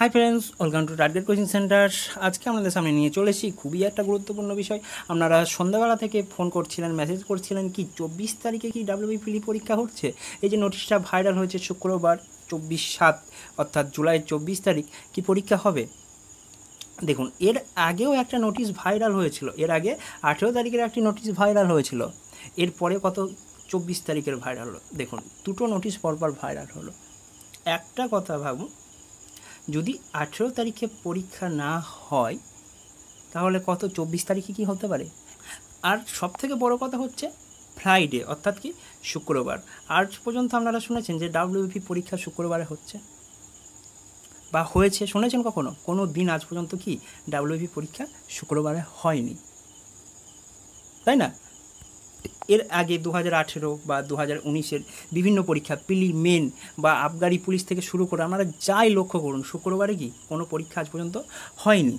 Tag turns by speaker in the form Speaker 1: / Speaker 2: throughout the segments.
Speaker 1: high friends welcome to target coaching centre আজকে আমাদের সামনে নিয়ে চলেছি খুবই একটা গুরুত্বপূর্ণ বিষয় আপনারা সন্ধ্যাবেলা থেকে ফোন করছিলেন মেসেজ করছিলেন কি চব্বিশ তারিখে কি ডাব্লিউবিপিলি e পরীক্ষা হচ্ছে এই যে নোটিশটা ভাইরাল হয়েছে শুক্রবার চব্বিশ সাত অর্থাৎ জুলাই চব্বিশ তারিখ কি পরীক্ষা হবে দেখুন এর আগেও একটা নোটিশ ভাইরাল হয়েছিল এর আগে আঠেরো তারিখের একটি নোটিশ ভাইরাল হয়েছিল এরপরে কত চব্বিশ তারিখের ভাইরাল হলো দেখুন দুটো নোটিশ পরপর ভাইরাল হলো একটা কথা ভাবুন যদি আঠেরো তারিখে পরীক্ষা না হয় তাহলে কত চব্বিশ তারিখে কি হতে পারে আর সব থেকে বড় কথা হচ্ছে ফ্রাইডে অর্থাৎ কি শুক্রবার আজ পর্যন্ত আপনারা শুনেছেন যে ডাব্লিউপি পরীক্ষা শুক্রবারে হচ্ছে বা হয়েছে শুনেছেন কখনো কোনো দিন আজ পর্যন্ত কি ডাব্লিউপি পরীক্ষা শুক্রবারে হয়নি তাই না এর আগে দু হাজার বা দু হাজার বিভিন্ন পরীক্ষা পিলি মেন বা আবগারি পুলিশ থেকে শুরু করে আপনারা যাই লক্ষ্য করুন শুক্রবারে কি কোনো পরীক্ষা আজ পর্যন্ত হয়নি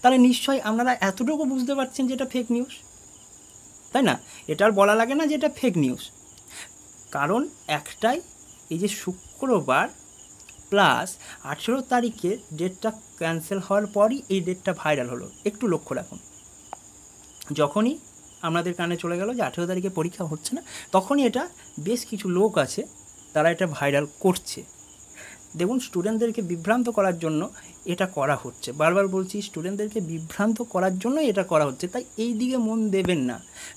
Speaker 1: তাহলে নিশ্চয়ই আপনারা এতটুকু বুঝতে পারছেন যে এটা ফেক নিউজ তাই না এটা আর বলা লাগে না যে এটা ফেক নিউজ কারণ একটাই এই যে শুক্রবার প্লাস আঠেরো তারিখে ডেটটা ক্যান্সেল হওয়ার পরই এই ডেটটা ভাইরাল হলো একটু লক্ষ্য রাখুন যখনই আমাদের কানে চলে গেল যে আঠেরো তারিখে পরীক্ষা হচ্ছে না তখনই এটা বেশ কিছু লোক আছে তারা এটা ভাইরাল করছে দেখুন স্টুডেন্টদেরকে বিভ্রান্ত করার জন্য এটা করা হচ্ছে বারবার বলছি স্টুডেন্টদেরকে বিভ্রান্ত করার জন্য এটা করা হচ্ছে তাই এই দিকে মন দেবেন না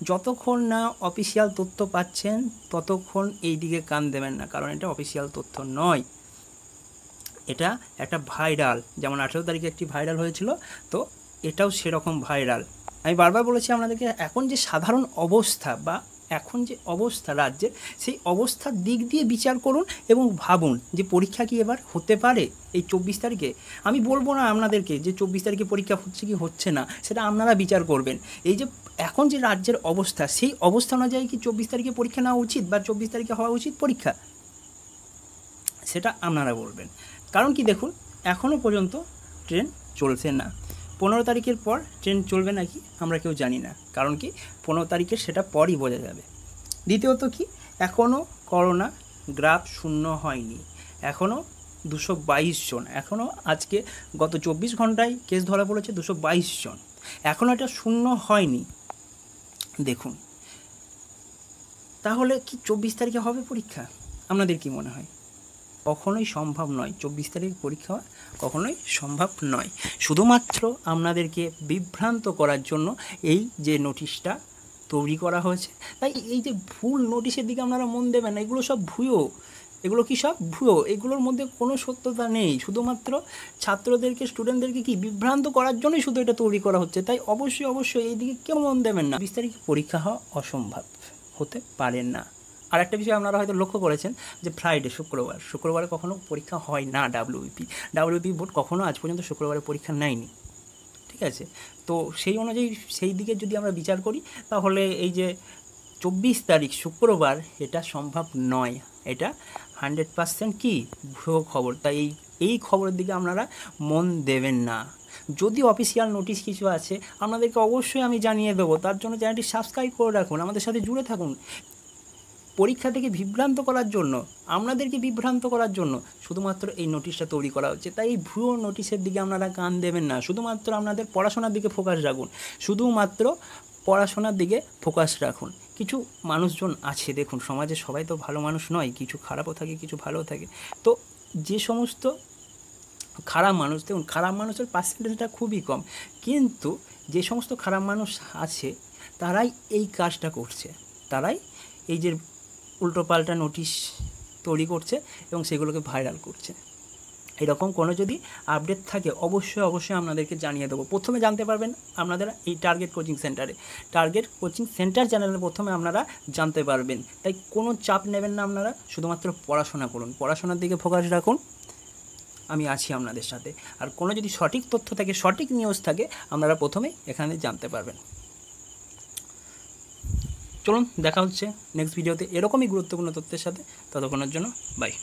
Speaker 1: যতক্ষণ না অফিসিয়াল তথ্য পাচ্ছেন ততক্ষণ এই দিকে কান দেবেন না কারণ এটা অফিসিয়াল তথ্য নয় এটা একটা ভাইরাল যেমন আঠেরো তারিখে একটি ভাইরাল হয়েছিল তো এটাও সেরকম ভাইরাল আমি বারবার বলেছি আপনাদেরকে এখন যে সাধারণ অবস্থা বা এখন যে অবস্থা রাজ্যের সেই অবস্থার দিক দিয়ে বিচার করুন এবং ভাবুন যে পরীক্ষা কি এবার হতে পারে এই চব্বিশ তারিখে আমি বলবো না আপনাদেরকে যে চব্বিশ তারিখে পরীক্ষা হচ্ছে কি হচ্ছে না সেটা আপনারা বিচার করবেন এই যে এখন যে রাজ্যের অবস্থা সেই অবস্থা অনুযায়ী কি চব্বিশ তারিখে পরীক্ষা নেওয়া উচিত বা চব্বিশ তারিখে হওয়া উচিত পরীক্ষা সেটা আপনারা বলবেন কারণ কি দেখুন এখনও পর্যন্ত ট্রেন চলছে না পনেরো তারিখের পর ট্রেন চলবে নাকি আমরা কেউ জানি না কারণ কি পনেরো তারিখের সেটা পরই বোঝা যাবে দ্বিতীয়ত কি এখনও করোনা গ্রাফ শূন্য হয়নি এখনও দুশো বাইশ জন এখনও আজকে গত চব্বিশ ঘন্টায় কেস ধরা পড়েছে দুশো বাইশ জন এখনও এটা শূন্য হয়নি দেখুন তাহলে কি চব্বিশ তারিখে হবে পরীক্ষা আপনাদের কি মনে হয় কখনোই সম্ভব নয় চব্বিশ তারিখ পরীক্ষা হওয়া কখনোই সম্ভব নয় শুধুমাত্র আপনাদেরকে বিভ্রান্ত করার জন্য এই যে নোটিশটা তৈরি করা হয়েছে তাই এই যে ভুল নোটিশের দিকে আপনারা মন দেবেন না এগুলো সব ভুয়ো এগুলো কি সব ভুয়ো এগুলোর মধ্যে কোনো সত্যতা নেই শুধুমাত্র ছাত্রদেরকে স্টুডেন্টদেরকে কি বিভ্রান্ত করার জন্যই শুধু এটা তৈরি করা হচ্ছে তাই অবশ্যই অবশ্যই এই দিকে কেউ মন দেবেন না বিস্তারিত পরীক্ষা হওয়া অসম্ভব হতে পারে না আর একটা বিষয় আপনারা হয়তো লক্ষ্য করেছেন যে ফ্রাইডে শুক্রবার শুক্রবারে কখনো পরীক্ষা হয় না ডাব্লিউপি ডাব্লিউপি বোর্ড কখনো আজ পর্যন্ত শুক্রবারে পরীক্ষা নেয়নি ঠিক আছে তো সেই অনুযায়ী সেই দিকে যদি আমরা বিচার করি তাহলে এই যে চব্বিশ তারিখ শুক্রবার এটা সম্ভব নয় এটা হান্ড্রেড পার্সেন্ট কী ভুয়ো খবর তাই এই এই খবরের দিকে আপনারা মন দেবেন না যদি অফিসিয়াল নোটিশ কিছু আছে আপনাদেরকে অবশ্যই আমি জানিয়ে দেবো তার জন্য চ্যানেলটি সাবস্ক্রাইব করে রাখুন আমাদের সাথে জুড়ে থাকুন পরীক্ষা থেকে বিভ্রান্ত করার জন্য আপনাদেরকে বিভ্রান্ত করার জন্য শুধুমাত্র এই নোটিশটা তৈরি করা হচ্ছে তাই এই ভুয়ো নোটিশের দিকে আপনারা কান দেবেন না শুধুমাত্র আপনাদের পড়াশোনার দিকে ফোকাস রাখুন শুধুমাত্র পড়াশোনার দিকে ফোকাস রাখুন কিছু মানুষজন আছে দেখুন সমাজে সবাই তো ভালো মানুষ নয় কিছু খারাপও থাকে কিছু ভালোও থাকে তো যে সমস্ত খারাপ মানুষ দেখুন খারাপ মানুষের পার্সেন্টেজটা খুবই কম কিন্তু যে সমস্ত খারাপ মানুষ আছে তারাই এই কাজটা করছে তারাই এই যে উল্টোপাল্টা নোটিশ তৈরি করছে এবং সেগুলোকে ভাইরাল করছে এরকম কোনো যদি আপডেট থাকে অবশ্যই অবশ্যই আপনাদেরকে জানিয়ে দেবো প্রথমে জানতে পারবেন আপনারা এই টার্গেট কোচিং সেন্টারে টার্গেট কোচিং সেন্টার চ্যানেলে প্রথমে আপনারা জানতে পারবেন তাই কোনো চাপ নেবেন না আপনারা শুধুমাত্র পড়াশোনা করুন পড়াশোনার দিকে ফোকাস রাখুন আমি আছি আপনাদের সাথে আর কোনো যদি সঠিক তথ্য থাকে সঠিক নিউজ থাকে আপনারা প্রথমে এখানে জানতে পারবেন চলুন দেখা হচ্ছে নেক্সট ভিডিওতে এরকমই গুরুত্বপূর্ণ তথ্যের সাথে ততক্ষণের জন্য বাই